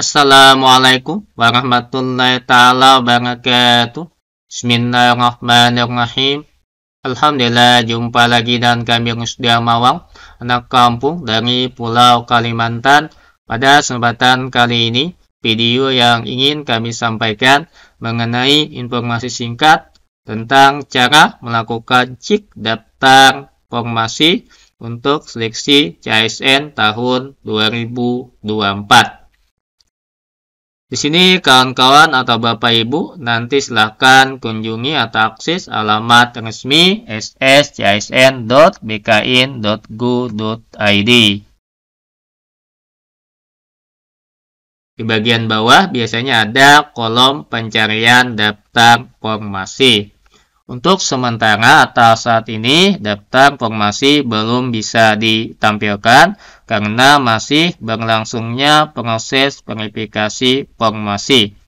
Assalamualaikum warahmatullahi taala wabarakatuh. Bismillahirrahmanirrahim. Alhamdulillah jumpa lagi dan kami Rusdia Mawang, anak kampung dari Pulau Kalimantan. Pada kesempatan kali ini, video yang ingin kami sampaikan mengenai informasi singkat tentang cara melakukan cek daftar formasi untuk seleksi CSN tahun 2024. Di sini kawan-kawan atau Bapak Ibu nanti silahkan kunjungi atau akses alamat resmi sscsn.bkin.go.id Di bagian bawah biasanya ada kolom pencarian daftar formasi. Untuk sementara atau saat ini daftar formasi belum bisa ditampilkan karena masih berlangsungnya proses verifikasi formasi.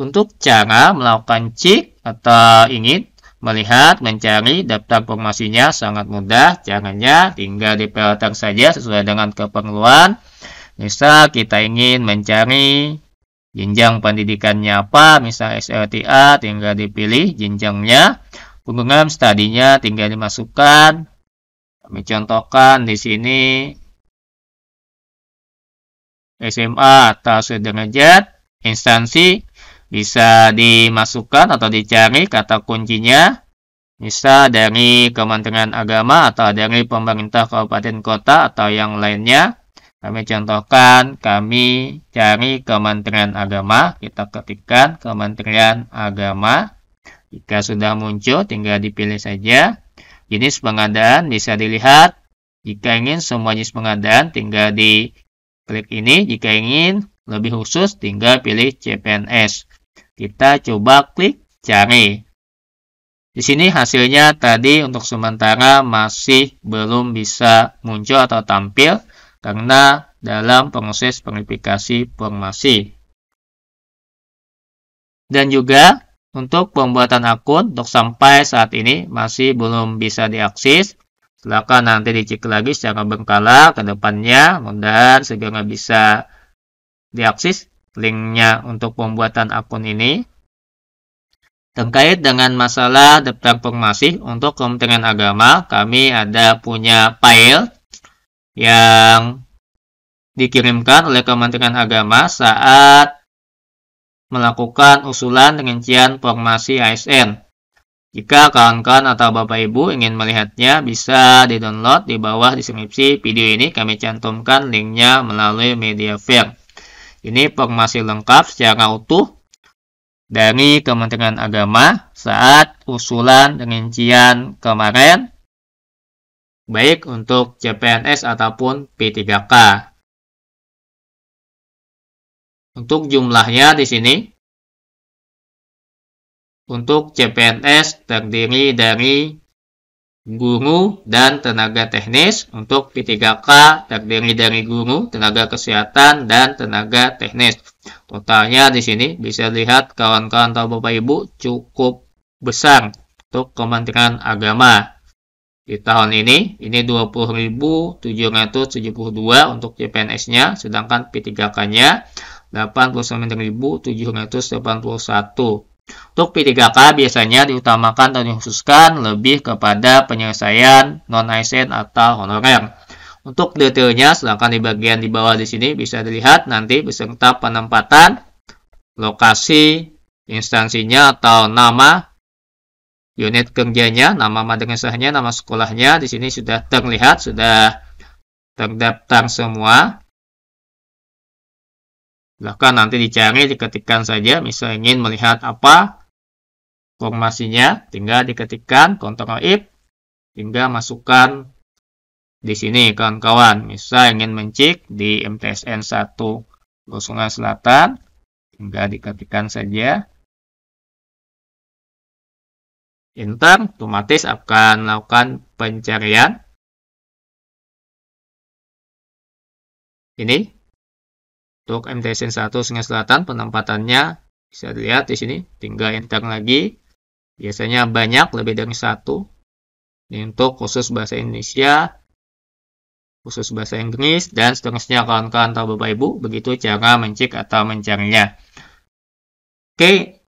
Untuk cara melakukan cek atau ingin melihat, mencari daftar formasinya sangat mudah. Caranya tinggal di dipelotang saja sesuai dengan keperluan. Misal kita ingin mencari jenjang pendidikannya apa, misal SLTA tinggal dipilih jenjangnya. Program studinya tinggal dimasukkan. Kami contohkan di sini SMA atau sederajat instansi bisa dimasukkan atau dicari kata kuncinya bisa dari Kementerian Agama atau dari pemerintah kabupaten kota atau yang lainnya. Kami contohkan, kami cari Kementerian Agama, kita ketikkan Kementerian Agama. Jika sudah muncul, tinggal dipilih saja. Jenis pengadaan bisa dilihat. Jika ingin semua jenis pengadaan, tinggal di Klik ini jika ingin lebih khusus tinggal pilih CPNS. Kita coba klik cari. Di sini hasilnya tadi untuk sementara masih belum bisa muncul atau tampil karena dalam proses verifikasi formasi. Dan juga untuk pembuatan akun untuk sampai saat ini masih belum bisa diakses Silahkan nanti dicek lagi secara berkala ke depannya. Mudah segera bisa diakses linknya untuk pembuatan akun ini. Terkait dengan masalah daftar formasi untuk Kementerian Agama, kami ada punya file yang dikirimkan oleh Kementerian Agama saat melakukan usulan rincian formasi ASN jika kawan-kawan atau Bapak Ibu ingin melihatnya, bisa di-download di bawah deskripsi video ini. Kami cantumkan linknya melalui media file. Ini informasi lengkap secara utuh dari Kementerian Agama saat usulan rincian kemarin, baik untuk CPNS ataupun P3K. Untuk jumlahnya di sini, untuk CPNS terdiri dari guru dan tenaga teknis. Untuk P3K terdiri dari guru, tenaga kesehatan, dan tenaga teknis. Totalnya di sini bisa lihat kawan-kawan atau Bapak Ibu cukup besar untuk Kementerian Agama. Di tahun ini, ini 20.772 untuk CPNS-nya, sedangkan P3K-nya 89.781. Untuk P3K biasanya diutamakan dan dikhususkan lebih kepada penyelesaian non-ASN e atau honorer. Untuk detailnya, silahkan di bagian di bawah di sini bisa dilihat nanti beserta penempatan, lokasi, instansinya atau nama unit kerjanya, nama madrasahnya, nama sekolahnya di sini sudah terlihat, sudah terdaftar semua. Silahkan nanti dicari, diketikkan saja. Misal ingin melihat apa formasinya, tinggal diketikkan kontrol ip, tinggal masukkan di sini kawan-kawan. Misal ingin mencik di MTSN 1 Sungai Selatan, tinggal diketikkan saja. Enter, otomatis akan melakukan pencarian. Ini untuk MTSN 1 Sungai Selatan penempatannya bisa dilihat di sini tinggal enteng lagi. Biasanya banyak lebih dari satu. Ini untuk khusus bahasa Indonesia, khusus bahasa Inggris dan seterusnya kawan-kawan atau bapak ibu begitu cara mencik atau mencarinya. Oke,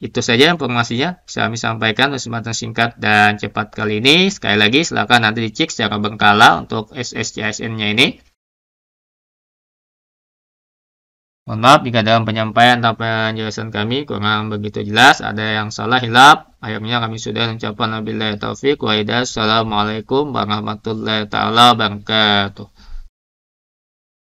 itu saja informasinya bisa kami sampaikan kesempatan singkat dan cepat kali ini. Sekali lagi silakan nanti dicek secara berkala untuk SSCSN-nya ini. Mohon maaf jika dalam penyampaian atau penjelasan kami kurang begitu jelas, ada yang salah hilap. Akhirnya kami sudah mencoba wabillahi taufik wa hidayah. Assalamualaikum warahmatullahi wabarakatuh.